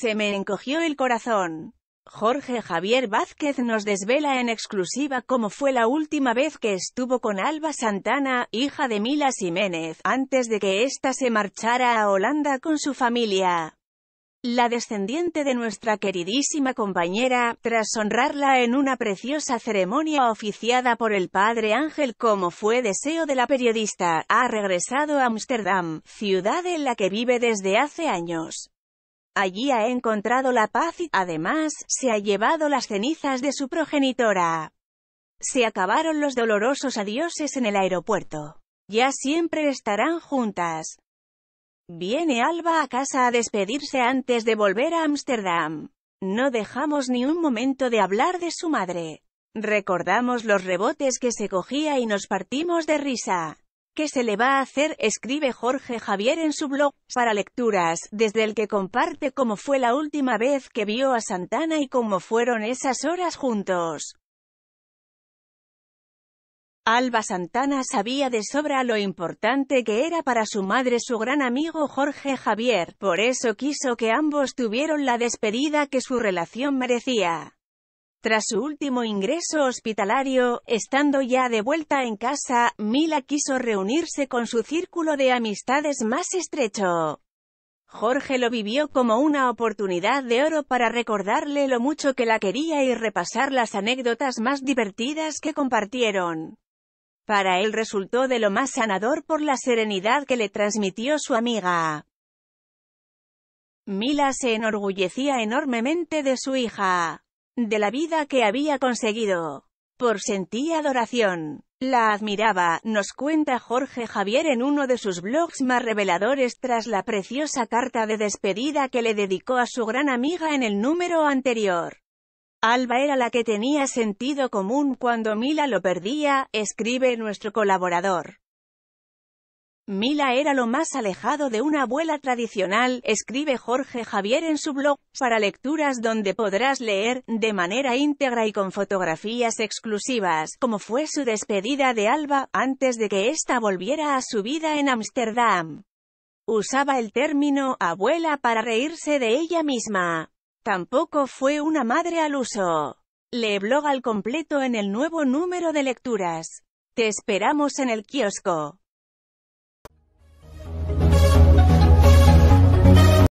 Se me encogió el corazón. Jorge Javier Vázquez nos desvela en exclusiva cómo fue la última vez que estuvo con Alba Santana, hija de Mila Jiménez, antes de que ésta se marchara a Holanda con su familia. La descendiente de nuestra queridísima compañera, tras honrarla en una preciosa ceremonia oficiada por el padre Ángel como fue deseo de la periodista, ha regresado a Ámsterdam, ciudad en la que vive desde hace años. Allí ha encontrado la paz y, además, se ha llevado las cenizas de su progenitora. Se acabaron los dolorosos adioses en el aeropuerto. Ya siempre estarán juntas. Viene Alba a casa a despedirse antes de volver a Ámsterdam. No dejamos ni un momento de hablar de su madre. Recordamos los rebotes que se cogía y nos partimos de risa. ¿Qué se le va a hacer? Escribe Jorge Javier en su blog, para lecturas, desde el que comparte cómo fue la última vez que vio a Santana y cómo fueron esas horas juntos. Alba Santana sabía de sobra lo importante que era para su madre su gran amigo Jorge Javier, por eso quiso que ambos tuvieron la despedida que su relación merecía. Tras su último ingreso hospitalario, estando ya de vuelta en casa, Mila quiso reunirse con su círculo de amistades más estrecho. Jorge lo vivió como una oportunidad de oro para recordarle lo mucho que la quería y repasar las anécdotas más divertidas que compartieron. Para él resultó de lo más sanador por la serenidad que le transmitió su amiga. Mila se enorgullecía enormemente de su hija de la vida que había conseguido. Por sentí adoración. La admiraba, nos cuenta Jorge Javier en uno de sus blogs más reveladores tras la preciosa carta de despedida que le dedicó a su gran amiga en el número anterior. Alba era la que tenía sentido común cuando Mila lo perdía, escribe nuestro colaborador. Mila era lo más alejado de una abuela tradicional, escribe Jorge Javier en su blog, para lecturas donde podrás leer, de manera íntegra y con fotografías exclusivas, como fue su despedida de Alba, antes de que ésta volviera a su vida en Ámsterdam. Usaba el término abuela para reírse de ella misma. Tampoco fue una madre al uso. Le blog al completo en el nuevo número de lecturas. Te esperamos en el kiosco.